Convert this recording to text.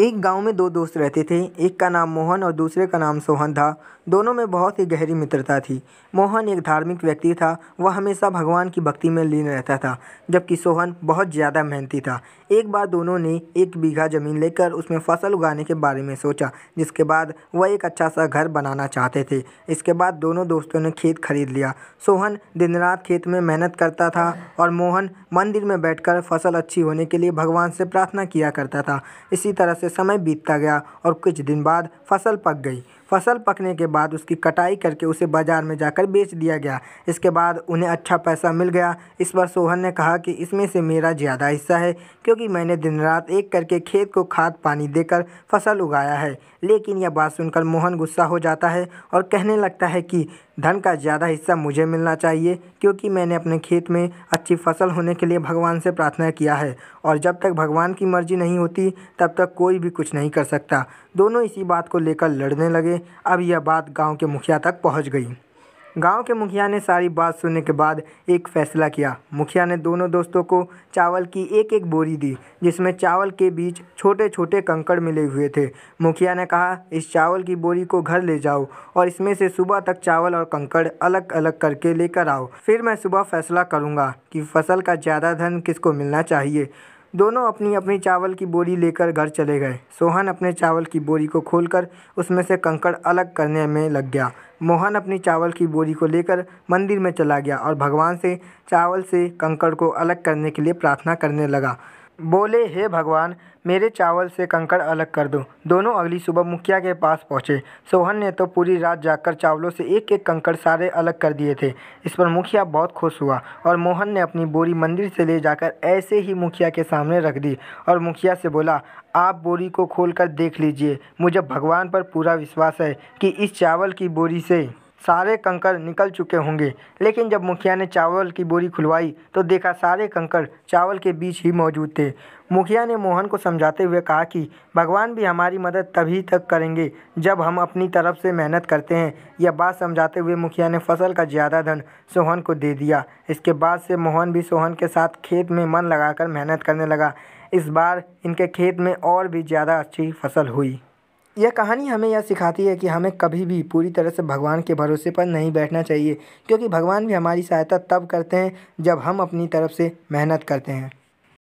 एक गांव में दो दोस्त रहते थे एक का नाम मोहन और दूसरे का नाम सोहन था दोनों में बहुत ही गहरी मित्रता थी मोहन एक धार्मिक व्यक्ति था वह हमेशा भगवान की भक्ति में लीन रहता था जबकि सोहन बहुत ज़्यादा मेहनती था एक बार दोनों ने एक बीघा ज़मीन लेकर उसमें फसल उगाने के बारे में सोचा जिसके बाद वह एक अच्छा सा घर बनाना चाहते थे इसके बाद दोनों दोस्तों ने खेत खरीद लिया सोहन दिन रात खेत में मेहनत करता था और मोहन मंदिर में बैठकर फसल अच्छी होने के लिए भगवान से प्रार्थना किया करता था इसी तरह से समय बीतता गया और कुछ दिन बाद फसल पक गई फसल पकने के बाद उसकी कटाई करके उसे बाज़ार में जाकर बेच दिया गया इसके बाद उन्हें अच्छा पैसा मिल गया इस पर सोहन ने कहा कि इसमें से मेरा ज़्यादा हिस्सा है क्योंकि मैंने दिन रात एक करके खेत को खाद पानी देकर फसल उगाया है लेकिन यह बात सुनकर मोहन गुस्सा हो जाता है और कहने लगता है कि धन का ज़्यादा हिस्सा मुझे मिलना चाहिए क्योंकि मैंने अपने खेत में अच्छी फसल होने के लिए भगवान से प्रार्थना किया है और जब तक भगवान की मर्ज़ी नहीं होती तब तक कोई भी कुछ नहीं कर सकता दोनों इसी बात को लेकर लड़ने लगे अब यह बात गांव के मुखिया तक पहुंच गई गांव के मुखिया ने सारी बात सुनने के बाद एक फैसला किया मुखिया ने दोनों दोस्तों को चावल की एक एक बोरी दी जिसमें चावल के बीच छोटे छोटे कंकड़ मिले हुए थे मुखिया ने कहा इस चावल की बोरी को घर ले जाओ और इसमें से सुबह तक चावल और कंकड़ अलग अलग करके लेकर आओ फिर मैं सुबह फैसला करूँगा कि फसल का ज़्यादा धन किसको मिलना चाहिए दोनों अपनी अपनी चावल की बोरी लेकर घर चले गए सोहन अपने चावल की बोरी को खोलकर उसमें से कंकड़ अलग करने में लग गया मोहन अपनी चावल की बोरी को लेकर मंदिर में चला गया और भगवान से चावल से कंकड़ को अलग करने के लिए प्रार्थना करने लगा बोले हे भगवान मेरे चावल से कंकड़ अलग कर दो दोनों अगली सुबह मुखिया के पास पहुंचे सोहन ने तो पूरी रात जाकर चावलों से एक एक कंकड़ सारे अलग कर दिए थे इस पर मुखिया बहुत खुश हुआ और मोहन ने अपनी बोरी मंदिर से ले जाकर ऐसे ही मुखिया के सामने रख दी और मुखिया से बोला आप बोरी को खोलकर देख लीजिए मुझे भगवान पर पूरा विश्वास है कि इस चावल की बोरी से सारे कंकर निकल चुके होंगे लेकिन जब मुखिया ने चावल की बोरी खुलवाई तो देखा सारे कंकर चावल के बीच ही मौजूद थे मुखिया ने मोहन को समझाते हुए कहा कि भगवान भी हमारी मदद तभी तक करेंगे जब हम अपनी तरफ से मेहनत करते हैं यह बात समझाते हुए मुखिया ने फसल का ज़्यादा धन सोहन को दे दिया इसके बाद से मोहन भी सोहन के साथ खेत में मन लगाकर मेहनत करने लगा इस बार इनके खेत में और भी ज़्यादा अच्छी फसल हुई यह कहानी हमें यह सिखाती है कि हमें कभी भी पूरी तरह से भगवान के भरोसे पर नहीं बैठना चाहिए क्योंकि भगवान भी हमारी सहायता तब करते हैं जब हम अपनी तरफ से मेहनत करते हैं